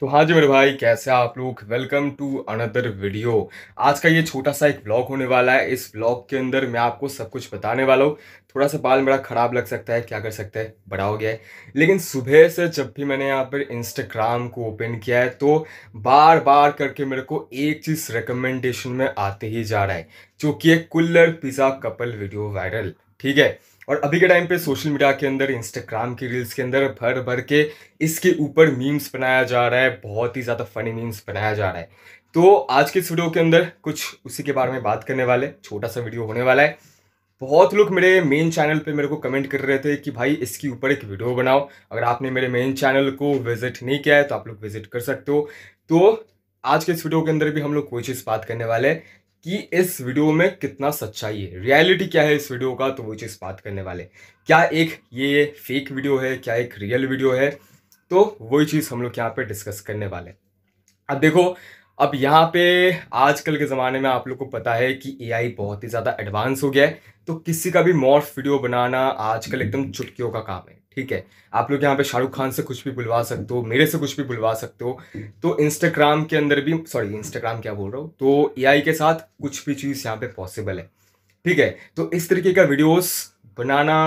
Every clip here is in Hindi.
तो हाँ जी मेरे भाई कैसे आप लोग वेलकम टू अनदर वीडियो आज का ये छोटा सा एक ब्लॉग होने वाला है इस ब्लॉग के अंदर मैं आपको सब कुछ बताने वाला हूँ थोड़ा सा बाल मेरा ख़राब लग सकता है क्या कर सकते हैं बड़ा हो गया है लेकिन सुबह से जब भी मैंने यहाँ पर इंस्टाग्राम को ओपन किया है तो बार बार करके मेरे को एक चीज़ रिकमेंडेशन में आते ही जा रहा है जो कि एक Kulhad pizza couple video viral ठीक है और अभी के टाइम पे सोशल मीडिया के अंदर इंस्टाग्राम की रील्स के अंदर भर भर के इसके ऊपर मीम्स बनाया जा रहा है बहुत ही ज़्यादा फनी मीम्स बनाया जा रहा है तो आज के इस वीडियो के अंदर कुछ उसी के बारे में बात करने वाले छोटा सा वीडियो होने वाला है बहुत लोग मेरे मेन चैनल पे मेरे को कमेंट कर रहे थे कि भाई इसके ऊपर एक वीडियो बनाओ अगर आपने मेरे मेन चैनल को विजिट नहीं किया है तो आप लोग विजिट कर सकते हो तो आज के इस वीडियो के अंदर भी हम लोग कोई चीज़ बात करने वाले हैं कि इस वीडियो में कितना सच्चाई है रियलिटी क्या है इस वीडियो का तो वो चीज़ बात करने वाले क्या एक ये फेक वीडियो है क्या एक रियल वीडियो है तो वही चीज़ हम लोग यहाँ पे डिस्कस करने वाले अब देखो अब यहाँ पे आजकल के ज़माने में आप लोग को पता है कि एआई बहुत ही ज़्यादा एडवांस हो गया है तो किसी का भी मॉर्फ वीडियो बनाना आजकल एकदम चुटकियों का काम है ठीक है आप लोग यहाँ पे शाहरुख खान से कुछ भी बुलवा सकते हो मेरे से कुछ भी बुलवा सकते हो तो इंस्टाग्राम के अंदर भी सॉरी इंस्टाग्राम क्या बोल रहा हूँ तो ए के साथ कुछ भी चीज़ यहाँ पे पॉसिबल है ठीक है तो इस तरीके का वीडियोस बनाना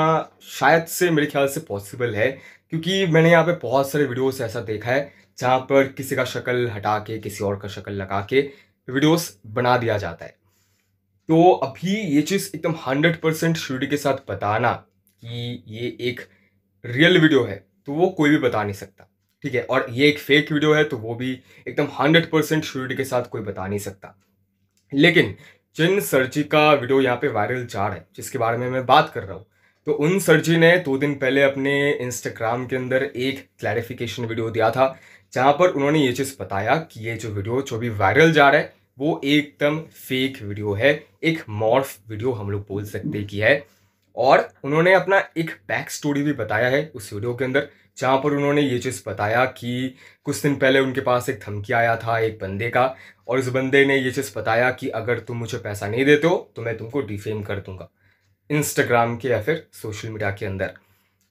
शायद से मेरे ख्याल से पॉसिबल है क्योंकि मैंने यहाँ पे बहुत सारे वीडियोस ऐसा देखा है जहाँ पर किसी का शक्ल हटा के किसी और का शक्ल लगा के वीडियोस बना दिया जाता है तो अभी ये चीज़ एकदम हंड्रेड परसेंट के साथ बताना कि ये एक रियल वीडियो है तो वो कोई भी बता नहीं सकता ठीक है और ये एक फेक वीडियो है तो वो भी एकदम हंड्रेड परसेंट श्योरिटी के साथ कोई बता नहीं सकता लेकिन जिन सरजी का वीडियो यहाँ पे वायरल जा रहा है जिसके बारे में मैं बात कर रहा हूँ तो उन सरजी ने दो दिन पहले अपने इंस्टाग्राम के अंदर एक क्लैरिफिकेशन वीडियो दिया था जहाँ पर उन्होंने ये चीज़ बताया कि ये जो वीडियो जो भी वायरल जा रहा है वो एकदम फेक वीडियो है एक मॉर्फ वीडियो हम लोग बोल सकते कि है और उन्होंने अपना एक बैक स्टोरी भी बताया है उस वीडियो के अंदर जहाँ पर उन्होंने ये चीज़ बताया कि कुछ दिन पहले उनके पास एक धमकी आया था एक बंदे का और उस बंदे ने ये चीज़ बताया कि अगर तुम मुझे पैसा नहीं देते हो तो मैं तुमको डिफेम कर दूंगा इंस्टाग्राम के या फिर सोशल मीडिया के अंदर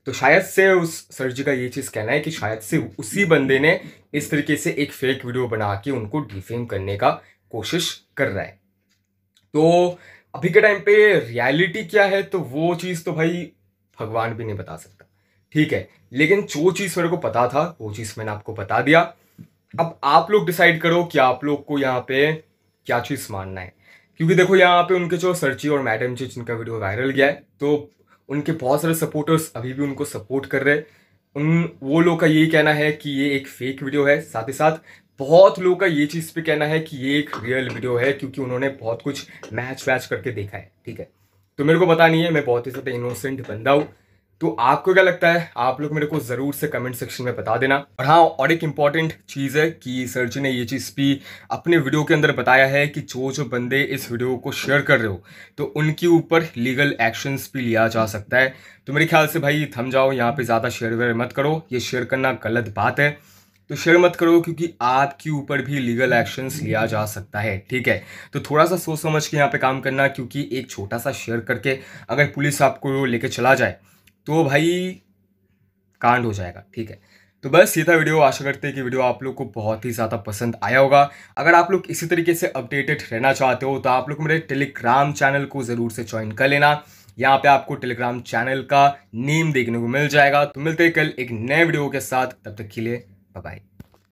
तो शायद से उस सर जी का ये चीज़ कहना है कि शायद से उसी बंदे ने इस तरीके से एक फेक वीडियो बना के उनको डिफेम करने का कोशिश कर रहा है तो अभी के टाइम पे रियलिटी क्या है तो वो चीज़ तो भाई भगवान भी नहीं बता सकता ठीक है लेकिन जो चीज़ मेरे को पता था वो चीज़ मैंने आपको बता दिया अब आप लोग डिसाइड करो कि आप लोग को यहाँ पे क्या चीज़ मानना है क्योंकि देखो यहाँ पे उनके जो सरची और मैडम जी जिनका वीडियो वायरल गया है तो उनके बहुत सारे सपोर्टर्स अभी भी उनको सपोर्ट कर रहे हैं उन वो लोग का यही कहना है कि ये एक फेक वीडियो है साथ ही साथ बहुत लोगों का ये चीज़ पे कहना है कि ये एक रियल वीडियो है क्योंकि उन्होंने बहुत कुछ मैच वैच करके देखा है ठीक है तो मेरे को पता नहीं है मैं बहुत ही ज़्यादा इनोसेंट बंदा हूँ तो आपको क्या लगता है आप लोग मेरे को ज़रूर से कमेंट सेक्शन में बता देना और हाँ और एक इम्पॉर्टेंट चीज़ है कि सर जी ने ये चीज़ भी अपने वीडियो के अंदर बताया है कि जो जो बंदे इस वीडियो को शेयर कर रहे हो तो उनके ऊपर लीगल एक्शंस भी लिया जा सकता है तो मेरे ख्याल से भाई थम जाओ यहाँ पर ज़्यादा शेयर वेयर मत करो ये शेयर करना गलत बात है तो शेयर मत करो क्योंकि आपके ऊपर भी लीगल एक्शंस लिया जा सकता है ठीक है तो थोड़ा सा सोच समझ के यहाँ पे काम करना क्योंकि एक छोटा सा शेयर करके अगर पुलिस आपको लेके चला जाए तो भाई कांड हो जाएगा ठीक है तो बस ये था वीडियो आशा करते हैं कि वीडियो आप लोग को बहुत ही ज़्यादा पसंद आया होगा अगर आप लोग इसी तरीके से अपडेटेड रहना चाहते हो तो आप लोग मेरे टेलीग्राम चैनल को ज़रूर से ज्वाइन कर लेना यहाँ पे आपको टेलीग्राम चैनल का नेम देखने को मिल जाएगा तो मिलते हैं कल एक नए वीडियो के साथ तब तक के लिए बाय